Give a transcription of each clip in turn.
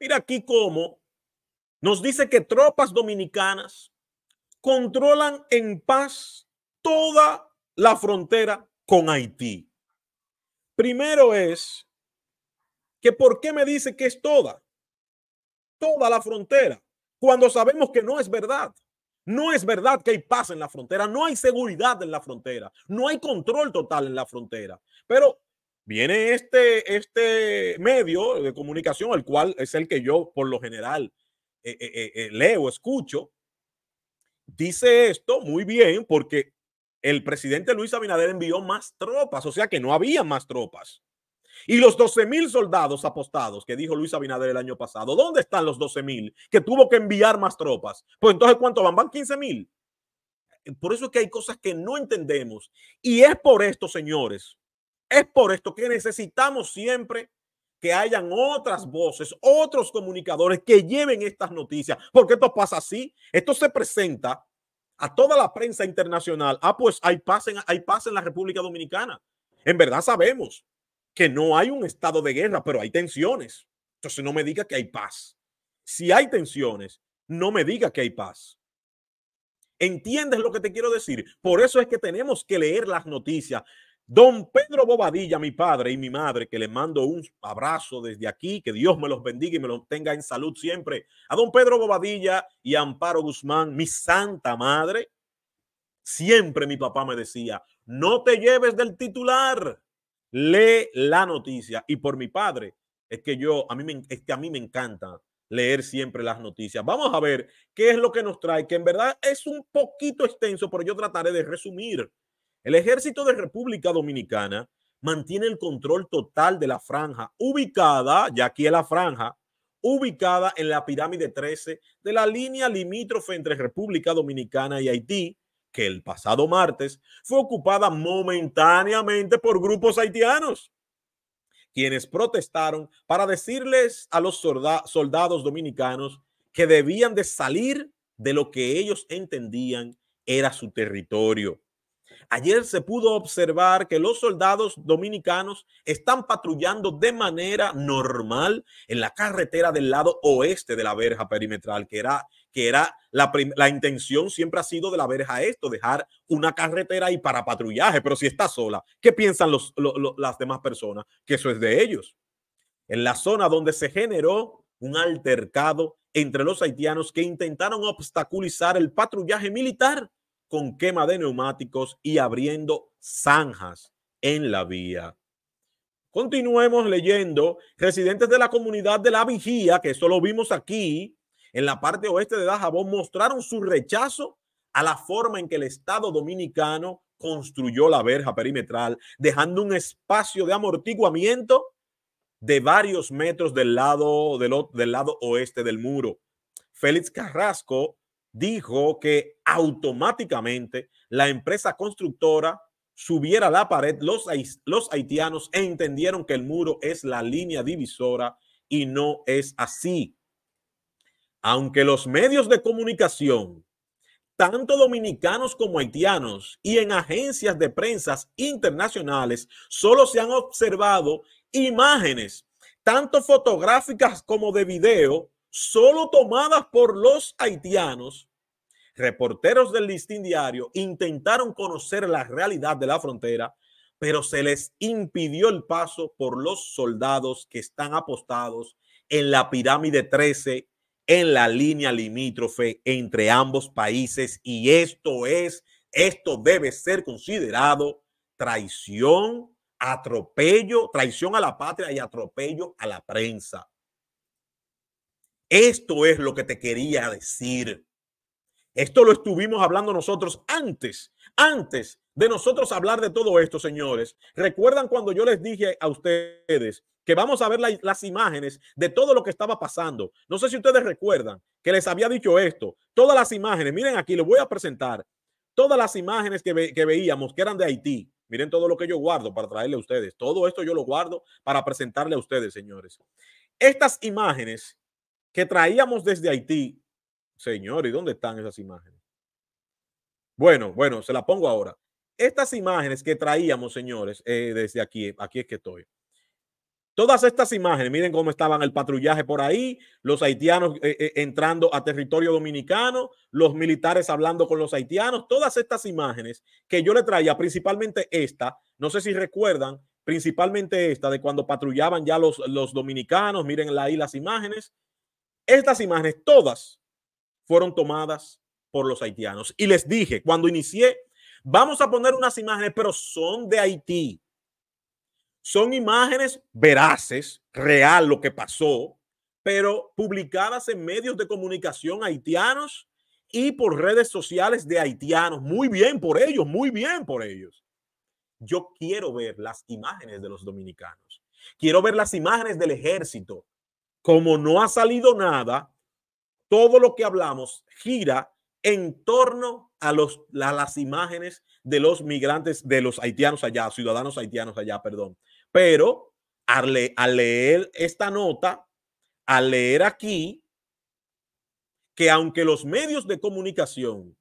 Mira aquí cómo nos dice que tropas dominicanas controlan en paz toda la frontera con Haití. Primero es que por qué me dice que es toda, toda la frontera, cuando sabemos que no es verdad. No es verdad que hay paz en la frontera, no hay seguridad en la frontera, no hay control total en la frontera. Pero viene este, este medio de comunicación, el cual es el que yo por lo general eh, eh, eh, leo, escucho, dice esto muy bien porque el presidente Luis Abinader envió más tropas, o sea que no había más tropas. Y los 12 mil soldados apostados que dijo Luis Abinader el año pasado, ¿dónde están los 12 mil que tuvo que enviar más tropas? Pues entonces, ¿cuánto van? Van 15 mil. Por eso es que hay cosas que no entendemos. Y es por esto, señores, es por esto que necesitamos siempre que hayan otras voces, otros comunicadores que lleven estas noticias, porque esto pasa así, esto se presenta a toda la prensa internacional. Ah, pues hay paz en, la República Dominicana. En verdad sabemos que no hay un estado de guerra, pero hay tensiones. Entonces no me diga que hay paz. Si hay tensiones, no me diga que hay paz. ¿Entiendes lo que te quiero decir? Por eso es que tenemos que leer las noticias. Don Pedro Bobadilla, mi padre y mi madre, que le mando un abrazo desde aquí, que Dios me los bendiga y me los tenga en salud siempre. A don Pedro Bobadilla y Amparo Guzmán, mi santa madre, siempre mi papá me decía, no te lleves del titular, lee la noticia. Y por mi padre, es que yo, a mí me, es que a mí me encanta leer siempre las noticias. Vamos a ver qué es lo que nos trae, que en verdad es un poquito extenso, pero yo trataré de resumir el ejército de República Dominicana mantiene el control total de la franja ubicada, ya aquí es la franja, ubicada en la pirámide 13 de la línea limítrofe entre República Dominicana y Haití, que el pasado martes fue ocupada momentáneamente por grupos haitianos, quienes protestaron para decirles a los soldados dominicanos que debían de salir de lo que ellos entendían era su territorio. Ayer se pudo observar que los soldados dominicanos están patrullando de manera normal en la carretera del lado oeste de la verja perimetral, que era, que era la, intención siempre ha sido de la verja esto, dejar una carretera ahí para patrullaje, pero si está sola, ¿qué piensan las demás personas? Que eso es de ellos. En la zona donde se generó un altercado entre los haitianos que intentaron obstaculizar el patrullaje militar con quema de neumáticos y abriendo zanjas en la vía. Continuemos leyendo. Residentes de la comunidad de la vigía, que esto lo vimos aquí, en la parte oeste de Dajabón, mostraron su rechazo a la forma en que el Estado dominicano construyó la verja perimetral, dejando un espacio de amortiguamiento de varios metros del lado, del lado oeste del muro. Félix Carrasco, dijo que automáticamente la empresa constructora subiera la pared, los, haitianos entendieron que el muro es la línea divisora y no es así. Aunque los medios de comunicación, tanto dominicanos como haitianos y en agencias de prensas internacionales, solo se han observado imágenes, tanto fotográficas como de video, solo tomadas por los haitianos reporteros del listín diario intentaron conocer la realidad de la frontera, pero se les impidió el paso por los soldados que están apostados en la pirámide 13, en la línea limítrofe entre ambos países. Y esto es, esto debe ser considerado traición, atropello, traición a la patria y atropello a la prensa. Esto es lo que te quería decir. Esto lo estuvimos hablando nosotros antes, antes de nosotros hablar de todo esto, señores. ¿Recuerdan cuando yo les dije a ustedes que vamos a ver las imágenes de todo lo que estaba pasando? No sé si ustedes recuerdan que les había dicho esto. Todas las imágenes, miren aquí, les voy a presentar todas las imágenes que veíamos que eran de Haití. Miren todo lo que yo guardo para traerle a ustedes. Todo esto yo lo guardo para presentarle a ustedes, señores. Estas imágenes que traíamos desde Haití Señor, ¿y dónde están esas imágenes? Bueno, bueno, se la pongo ahora. Estas imágenes que traíamos, señores, eh, desde aquí, aquí es que estoy. Todas estas imágenes, miren cómo estaban el patrullaje por ahí, los haitianos eh, eh, entrando a territorio dominicano, los militares hablando con los haitianos, todas estas imágenes que yo le traía, principalmente esta, no sé si recuerdan, principalmente esta de cuando patrullaban ya los, los dominicanos, miren ahí las imágenes, estas imágenes todas fueron tomadas por los haitianos. Y les dije, cuando inicié, vamos a poner unas imágenes, pero son de Haití. Son imágenes veraces, real lo que pasó, pero publicadas en medios de comunicación haitianos y por redes sociales de haitianos. Muy bien por ellos, muy bien por ellos. Yo quiero ver las imágenes de los dominicanos. Quiero ver las imágenes del ejército. Como no ha salido nada, todo lo que hablamos gira en torno a, las imágenes de los migrantes, de los haitianos allá, ciudadanos haitianos allá, perdón. Pero al, al leer esta nota, al leer aquí, que aunque los medios de comunicación,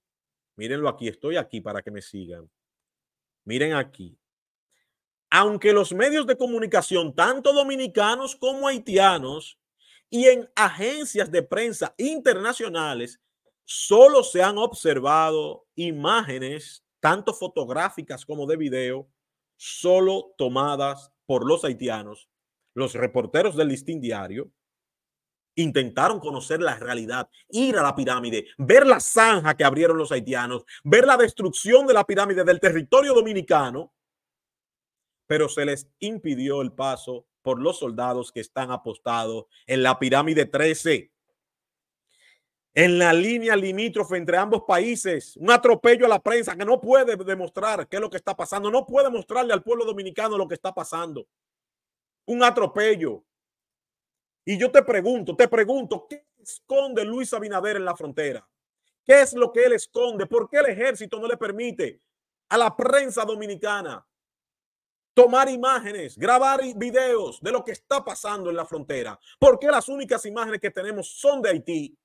mírenlo aquí, estoy aquí para que me sigan, miren aquí, aunque los medios de comunicación, tanto dominicanos como haitianos, y en agencias de prensa internacionales solo se han observado imágenes, tanto fotográficas como de video, solo tomadas por los haitianos. Los reporteros del listín diario intentaron conocer la realidad, ir a la pirámide, ver la zanja que abrieron los haitianos, ver la destrucción de la pirámide del territorio dominicano, pero se les impidió el paso por los soldados que están apostados en la pirámide 13. En la línea limítrofe entre ambos países, un atropello a la prensa que no puede demostrar qué es lo que está pasando, no puede mostrarle al pueblo dominicano lo que está pasando. Un atropello. Y yo te pregunto, te pregunto, ¿qué esconde Luis Abinader en la frontera? ¿Qué es lo que él esconde? ¿Por qué el ejército no le permite a la prensa dominicana tomar imágenes, grabar videos de lo que está pasando en la frontera. ¿Por qué las únicas imágenes que tenemos son de Haití?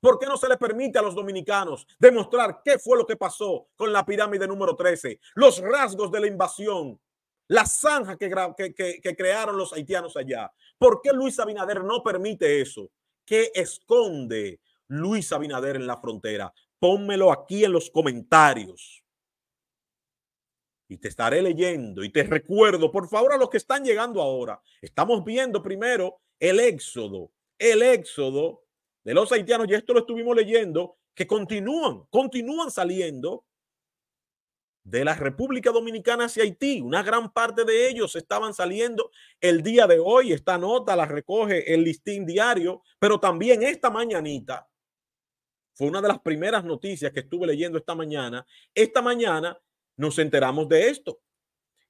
¿Por qué no se le permite a los dominicanos demostrar qué fue lo que pasó con la pirámide número 13? Los rasgos de la invasión, la zanja que, crearon los haitianos allá. ¿Por qué Luis Abinader no permite eso? ¿Qué esconde Luis Abinader en la frontera? Pónmelo aquí en los comentarios y te estaré leyendo y te recuerdo, por favor, a los que están llegando ahora. Estamos viendo primero el éxodo, el éxodo de los haitianos, y esto lo estuvimos leyendo, que continúan, continúan saliendo de la República Dominicana hacia Haití. Una gran parte de ellos estaban saliendo el día de hoy. Esta nota la recoge el listín diario, pero también esta mañanita. Fue una de las primeras noticias que estuve leyendo esta mañana. Esta mañana nos enteramos de esto,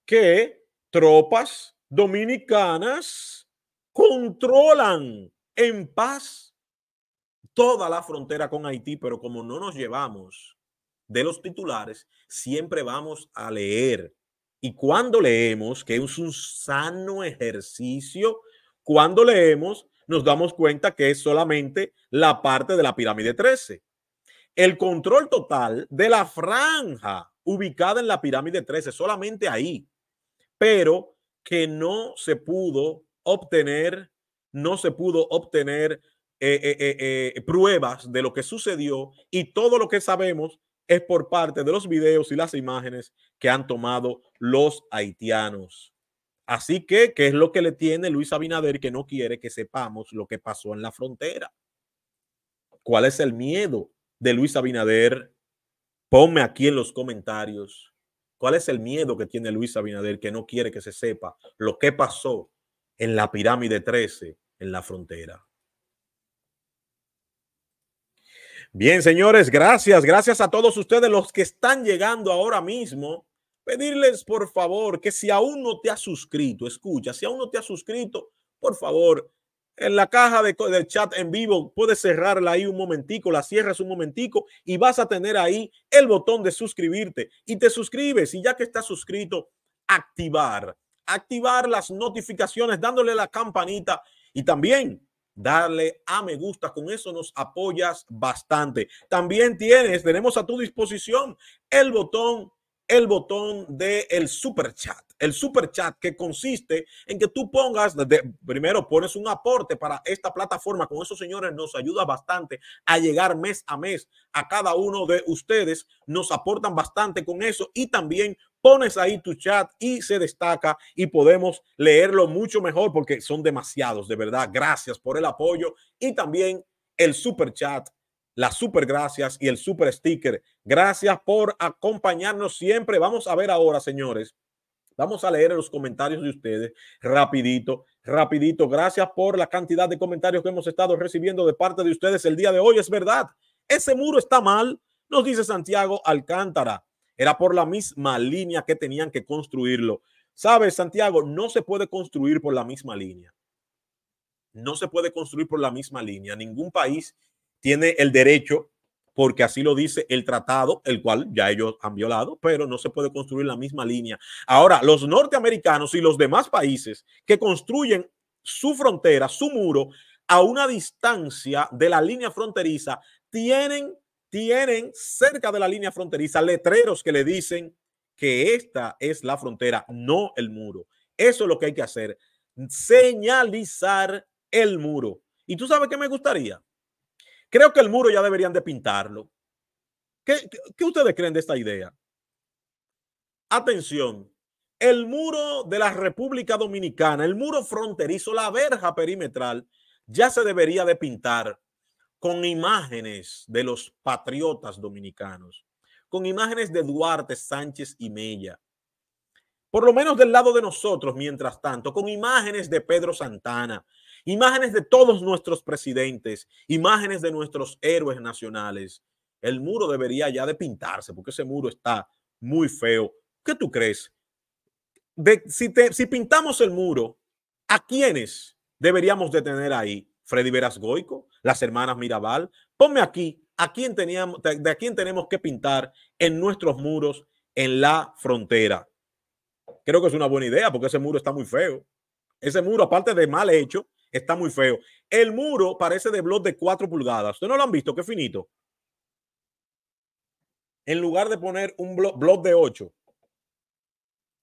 que tropas dominicanas controlan en paz toda la frontera con Haití, pero como no nos llevamos de los titulares, siempre vamos a leer. Y cuando leemos, que es un sano ejercicio, cuando leemos, nos damos cuenta que es solamente la parte de la pirámide 13. El control total de la franja ubicada en la pirámide 13, solamente ahí, pero que no se pudo obtener, no se pudo obtener eh, eh, eh, pruebas de lo que sucedió y todo lo que sabemos es por parte de los videos y las imágenes que han tomado los haitianos. Así que, ¿qué es lo que le tiene Luis Abinader que no quiere que sepamos lo que pasó en la frontera? ¿Cuál es el miedo de Luis Abinader Ponme aquí en los comentarios cuál es el miedo que tiene Luis Abinader que no quiere que se sepa lo que pasó en la pirámide 13 en la frontera. Bien, señores, gracias, gracias a todos ustedes los que están llegando ahora mismo. Pedirles por favor que si aún no te has suscrito, escucha, si aún no te has suscrito, por favor, en la caja de, chat en vivo, puedes cerrarla ahí un momentico, la cierras un momentico y vas a tener ahí el botón de suscribirte y te suscribes y ya que estás suscrito, activar, activar las notificaciones dándole la campanita y también darle a me gusta, con eso nos apoyas bastante. También tienes, tenemos a tu disposición el botón, el botón del el super chat el super chat que consiste en que tú pongas, primero pones un aporte para esta plataforma. Con esos señores, nos ayuda bastante a llegar mes a mes a cada uno de ustedes. Nos aportan bastante con eso y también pones ahí tu chat y se destaca y podemos leerlo mucho mejor porque son demasiados, de verdad. Gracias por el apoyo y también el super chat las super gracias y el super sticker. Gracias por acompañarnos siempre. Vamos a ver ahora, señores, Vamos a leer los comentarios de ustedes rapidito, rapidito. Gracias por la cantidad de comentarios que hemos estado recibiendo de parte de ustedes el día de hoy. Es verdad, ese muro está mal, nos dice Santiago Alcántara. Era por la misma línea que tenían que construirlo. Sabes, Santiago, no se puede construir por la misma línea. No se puede construir por la misma línea. Ningún país tiene el derecho porque así lo dice el tratado, el cual ya ellos han violado, pero no se puede construir la misma línea. Ahora, los norteamericanos y los demás países que construyen su frontera, su muro, a una distancia de la línea fronteriza, tienen, tienen cerca de la línea fronteriza letreros que le dicen que esta es la frontera, no el muro. Eso es lo que hay que hacer, señalizar el muro. ¿Y tú sabes qué me gustaría? Creo que el muro ya deberían de pintarlo. ¿Qué, ustedes creen de esta idea? Atención, el muro de la República Dominicana, el muro fronterizo, la verja perimetral, ya se debería de pintar con imágenes de los patriotas dominicanos, con imágenes de Duarte, Sánchez y Mella. Por lo menos del lado de nosotros, mientras tanto, con imágenes de Pedro Santana, imágenes de todos nuestros presidentes, imágenes de nuestros héroes nacionales. El muro debería ya de pintarse porque ese muro está muy feo. ¿Qué tú crees? si, pintamos el muro, ¿a quiénes deberíamos de tener ahí? Freddy Veras Goico, las hermanas Mirabal. Ponme aquí a quién teníamos, de a quién tenemos que pintar en nuestros muros en la frontera. Creo que es una buena idea porque ese muro está muy feo. Ese muro, aparte de mal hecho, está muy feo. El muro parece de blog de 4 pulgadas. Ustedes no lo han visto, qué finito. En lugar de poner un blog de 8.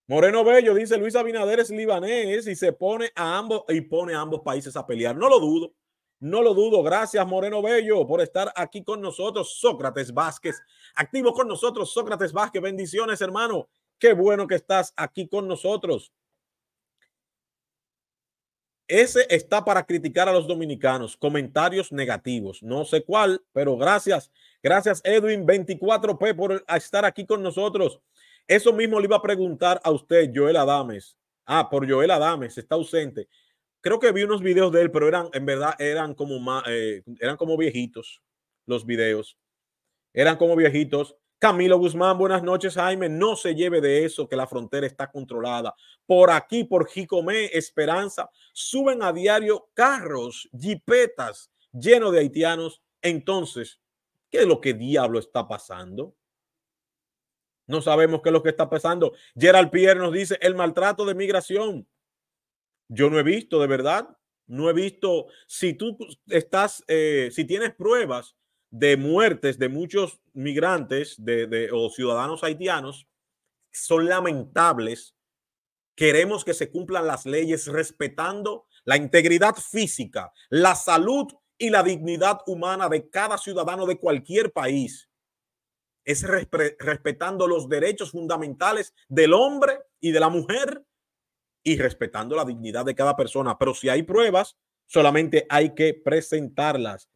Moreno Bello dice Luis Abinader es libanés y se pone a ambos y pone a ambos países a pelear. No lo dudo. No lo dudo. Gracias, Moreno Bello, por estar aquí con nosotros. Sócrates Vázquez, activo con nosotros. Sócrates Vázquez, bendiciones, hermano. Qué bueno que estás aquí con nosotros. Ese está para criticar a los dominicanos, comentarios negativos, no sé cuál, pero gracias, gracias Edwin 24P por estar aquí con nosotros. Eso mismo le iba a preguntar a usted, Joel Adames. Ah, por Joel Adames, está ausente. Creo que vi unos videos de él, pero eran, en verdad, eran como, eh, eran como viejitos los videos. Eran como viejitos. Camilo Guzmán, buenas noches, Jaime. No se lleve de eso que la frontera está controlada. Por aquí, por Jicomé, Esperanza, suben a diario carros, jipetas llenos de haitianos. Entonces, ¿qué es lo que diablo está pasando? No sabemos qué es lo que está pasando. Gerald Pierre nos dice el maltrato de migración. Yo no he visto, de verdad. No he visto. Si tú estás, eh, si tienes pruebas de muertes de muchos migrantes de, de, o ciudadanos haitianos son lamentables. Queremos que se cumplan las leyes respetando la integridad física, la salud y la dignidad humana de cada ciudadano de cualquier país. Es respetando los derechos fundamentales del hombre y de la mujer y respetando la dignidad de cada persona. Pero si hay pruebas, solamente hay que presentarlas.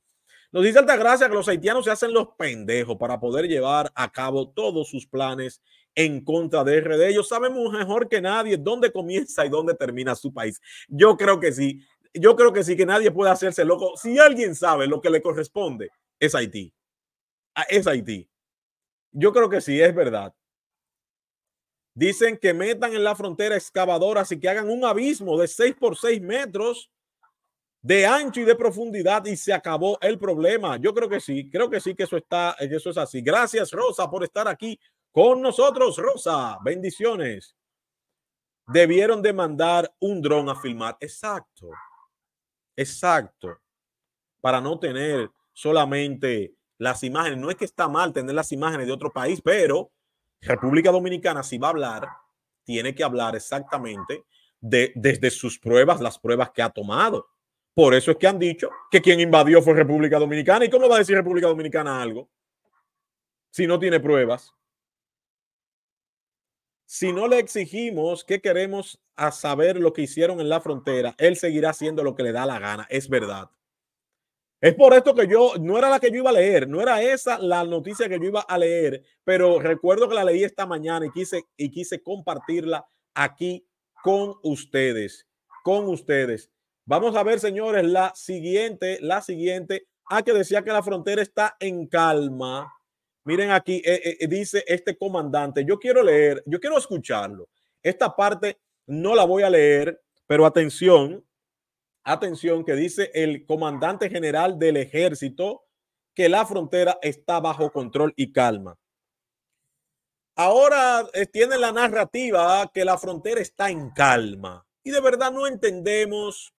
Nos dice Gracia que los haitianos se hacen los pendejos para poder llevar a cabo todos sus planes en contra de RD. Ellos sabemos mejor que nadie dónde comienza y dónde termina su país. Yo creo que sí. Yo creo que sí, que nadie puede hacerse loco. Si alguien sabe lo que le corresponde, es Haití. Ah, es Haití. Yo creo que sí, es verdad. Dicen que metan en la frontera excavadoras y que hagan un abismo de 6 por 6 metros de ancho y de profundidad y se acabó el problema. Yo creo que sí, creo que sí que eso está, eso es así. Gracias, Rosa, por estar aquí con nosotros, Rosa. Bendiciones. Debieron de mandar un dron a filmar. Exacto. Exacto. Para no tener solamente las imágenes. No es que está mal tener las imágenes de otro país, pero República Dominicana, si va a hablar, tiene que hablar exactamente de, desde sus pruebas, las pruebas que ha tomado por eso es que han dicho que quien invadió fue República Dominicana. ¿Y cómo va a decir República Dominicana algo si no tiene pruebas? Si no le exigimos que queremos a saber lo que hicieron en la frontera, él seguirá haciendo lo que le da la gana. Es verdad. Es por esto que yo, no era la que yo iba a leer, no era esa la noticia que yo iba a leer, pero recuerdo que la leí esta mañana y quise, y quise compartirla aquí con ustedes, con ustedes. Vamos a ver, señores, la siguiente, la siguiente. Ah, que decía que la frontera está en calma. Miren aquí, eh, eh, eh, dice este comandante. Yo quiero leer, yo quiero escucharlo. Esta parte no la voy a leer, pero atención, atención, que dice el comandante general del ejército que la frontera está bajo control y calma. Ahora tiene la narrativa que la frontera está en calma. Y de verdad no entendemos